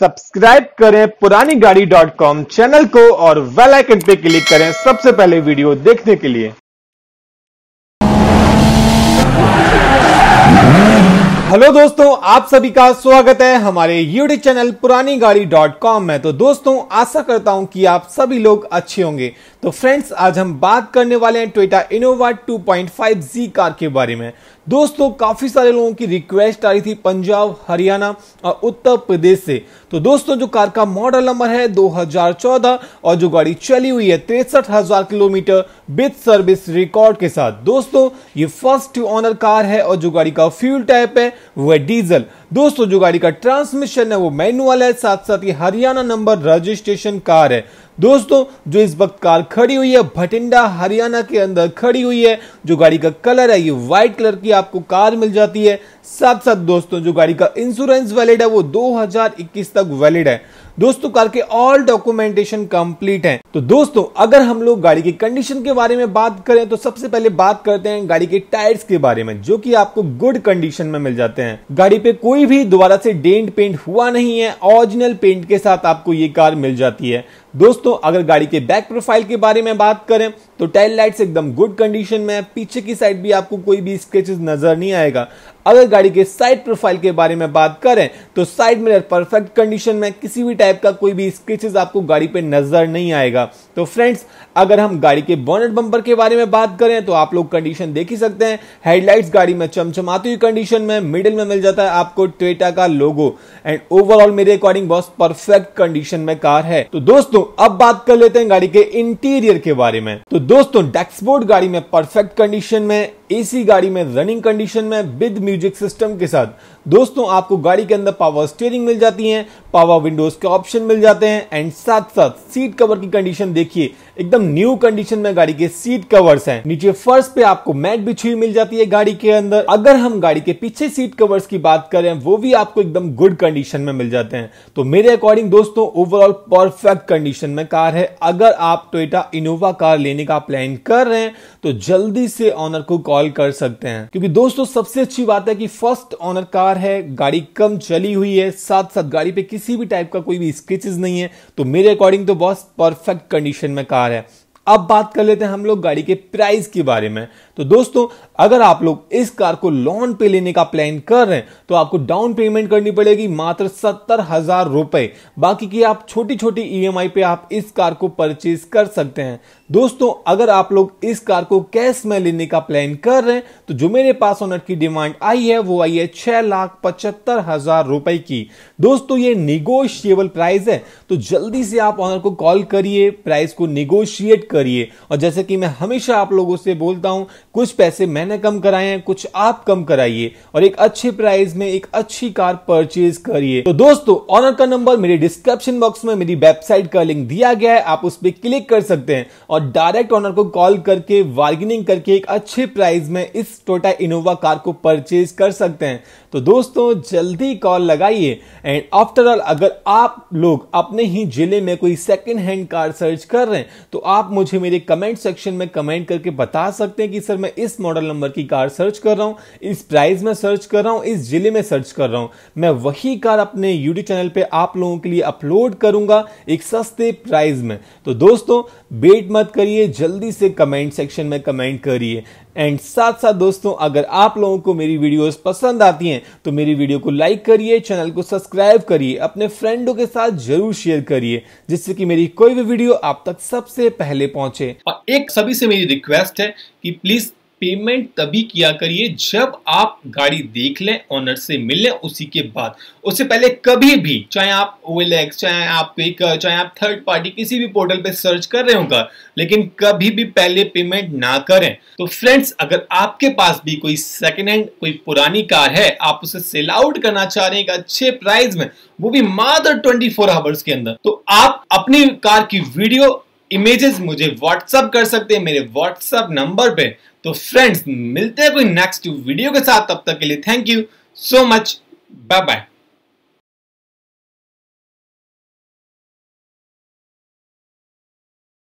subscribe करें पुरानी गाड़ी डॉट कॉम चैनल को और वेल आइकन पे क्लिक करें सबसे पहले वीडियो देखने के लिए हेलो दोस्तों आप सभी का स्वागत है हमारे यूट्यूब चैनल पुरानी गाड़ी डॉट कॉम में तो दोस्तों आशा करता हूं कि आप सभी लोग अच्छे होंगे तो फ्रेंड्स आज हम बात करने वाले हैं टोयोटा इनोवा 2.5 जी कार के बारे में दोस्तों काफ़ी सारे लोगों की रिक्वेस्ट आ रही थी पंजाब हरियाणा और उत्तर प्रदेश से तो दोस्तों जो कार का मॉडल नंबर है 2014 और जो गाड़ी चली हुई है तिरसठ हजार किलोमीटर विद सर्विस रिकॉर्ड के साथ दोस्तों ये फर्स्ट ऑनर कार है और जो गाड़ी का फ्यूल टाइप है वह डीजल दोस्तों जो गाड़ी का ट्रांसमिशन है वो मैनुअल है साथ साथ ये हरियाणा नंबर रजिस्ट्रेशन कार है दोस्तों जो इस वक्त कार खड़ी हुई है भटिंडा हरियाणा के अंदर खड़ी हुई है जो गाड़ी का कलर है ये व्हाइट कलर की आपको कार मिल जाती है साथ साथ दोस्तों जो गाड़ी का इंश्योरेंस वैलिड है वो 2021 तक वैलिड है दोस्तों कार के ऑल डॉक्यूमेंटेशन कंप्लीट है तो दोस्तों अगर हम लोग गाड़ी की कंडीशन के बारे में बात करें तो सबसे पहले बात करते हैं गाड़ी के टायर्स के बारे में जो कि आपको गुड कंडीशन में मिल जाते हैं गाड़ी पे कोई भी दोबारा से डेंट पेंट हुआ नहीं है ओरिजिनल पेंट के साथ आपको ये कार मिल जाती है दोस्तों अगर गाड़ी के बैक प्रोफाइल के बारे में बात करें तो टाइल लाइट्स एकदम गुड कंडीशन में है पीछे की साइड भी आपको कोई भी स्केचेस नजर नहीं आएगा अगर गाड़ी के साइड प्रोफाइल के बारे में बात करें तो साइड मिरर परफेक्ट कंडीशन में किसी भी टाइप का कोई भी स्केचेस आपको गाड़ी पे नजर नहीं आएगा तो फ्रेंड्स अगर हम गाड़ी के बोनेट बम्पर के बारे में बात करें तो आप लोग कंडीशन देख ही सकते हैं हेडलाइट्स गाड़ी में चमचमाती हुई कंडीशन में मिडिल में मिल जाता है आपको ट्वेटा का लोगो एंड ओवरऑल मेरे अकॉर्डिंग बहुत परफेक्ट कंडीशन में कार है तो दोस्तों अब बात कर लेते हैं गाड़ी के इंटीरियर के बारे में तो दोस्तों डैक्सबोर्ड गाड़ी में परफेक्ट कंडीशन में एसी गाड़ी में रनिंग कंडीशन में विद म्यूजिक सिस्टम के साथ दोस्तों आपको गाड़ी के अंदर पावर स्टीयरिंग मिल जाती है पावर विंडोज के ऑप्शन मिल जाते हैं एंड साथ साथ सीट कवर की कंडीशन देखिए एकदम न्यू कंडीशन में गाड़ी के सीट कवर्स हैं नीचे फर्श पे आपको मैट बिछी हुई मिल जाती है गाड़ी के अंदर अगर हम गाड़ी के पीछे सीट कवर्स की बात करें वो भी आपको एकदम गुड कंडीशन में मिल जाते हैं तो मेरे अकॉर्डिंग दोस्तों ओवरऑल परफेक्ट कंडीशन में कार है अगर आप टोयटा इनोवा कार लेने का प्लान कर रहे हैं तो जल्दी से ऑनर को कॉल कॉल कर सकते हैं क्योंकि दोस्तों सबसे अच्छी बात है कि फर्स्ट ऑनर कार है गाड़ी कम चली हुई है साथ साथ गाड़ी पे किसी भी टाइप का कोई भी स्केचेस नहीं है तो मेरे अकॉर्डिंग तो बहुत परफेक्ट कंडीशन में कार है अब बात कर लेते हैं हम लोग गाड़ी के प्राइस के बारे में तो दोस्तों अगर आप लोग इस कार को लोन पे लेने का प्लान कर रहे हैं तो आपको डाउन पेमेंट करनी पड़ेगी मात्र सत्तर हजार रुपए बाकी की आप छोटी छोटी ईएमआई पे आप इस कार को परचेज कर सकते हैं दोस्तों अगर आप लोग इस कार को कैश में लेने का प्लान कर रहे हैं तो जो मेरे पास ऑनर की डिमांड आई है वो आई है छह लाख पचहत्तर हजार रुपए की दोस्तों ये निगोशिएबल प्राइस है तो जल्दी से आप ऑनर को कॉल करिए प्राइस को निगोशिएट कर करिए और जैसे कि मैं हमेशा आप लोगों से बोलता हूं कुछ पैसे मैंने कम कराए हैं कुछ आप कम कराइए और एक अच्छे प्राइस में एक अच्छी कार परचेज करिए तो दोस्तों ऑनर का नंबर मेरे डिस्क्रिप्शन बॉक्स में मेरी वेबसाइट का लिंक दिया गया है आप उस पर क्लिक कर सकते हैं और डायरेक्ट ऑनर को कॉल करके बार्गेनिंग करके एक अच्छे प्राइस में इस टोटा इनोवा कार को परचेज कर सकते हैं तो दोस्तों जल्दी कॉल लगाइए एंड आफ्टर ऑल अगर आप लोग अपने ही जिले में कोई सेकेंड हैंड कार सर्च कर रहे हैं तो आप मुझे मुझे मेरे कमेंट सेक्शन में कमेंट करके बता सकते हैं कि सर मैं इस मॉडल नंबर की कार सर्च कर रहा हूं इस प्राइस में सर्च कर रहा हूं इस जिले में सर्च कर रहा हूं मैं वही कार अपने यूट्यूब चैनल पे आप लोगों के लिए अपलोड करूंगा एक सस्ते प्राइस में तो दोस्तों वेट मत करिए जल्दी से कमेंट सेक्शन में कमेंट करिए एंड साथ साथ दोस्तों अगर आप लोगों को मेरी वीडियोस पसंद आती हैं तो मेरी वीडियो को लाइक करिए चैनल को सब्सक्राइब करिए अपने फ्रेंडों के साथ जरूर शेयर करिए जिससे कि मेरी कोई भी वीडियो आप तक सबसे पहले पहुंचे और एक सभी से मेरी रिक्वेस्ट है कि प्लीज पेमेंट तभी किया करिए जब आप गाड़ी देख लें ऑनर से मिल लें उसी के बाद उससे पहले कभी भी चाहे आप ओएलएक्स चाहे आप पिक चाहे आप थर्ड पार्टी किसी भी पोर्टल पे सर्च कर रहे होगा लेकिन कभी भी पहले पेमेंट ना करें तो फ्रेंड्स अगर आपके पास भी कोई सेकेंड हैंड कोई पुरानी कार है आप उसे सेल आउट करना चाह रहे हैं अच्छे प्राइस में वो भी मात्र ट्वेंटी फोर आवर्स के अंदर तो आप अपनी कार की वीडियो इमेजेस मुझे व्हाट्सअप कर सकते हैं मेरे व्हाट्सअप नंबर पे तो फ्रेंड्स मिलते हैं कोई नेक्स्ट वीडियो के साथ तब तक के लिए thank you so much bye bye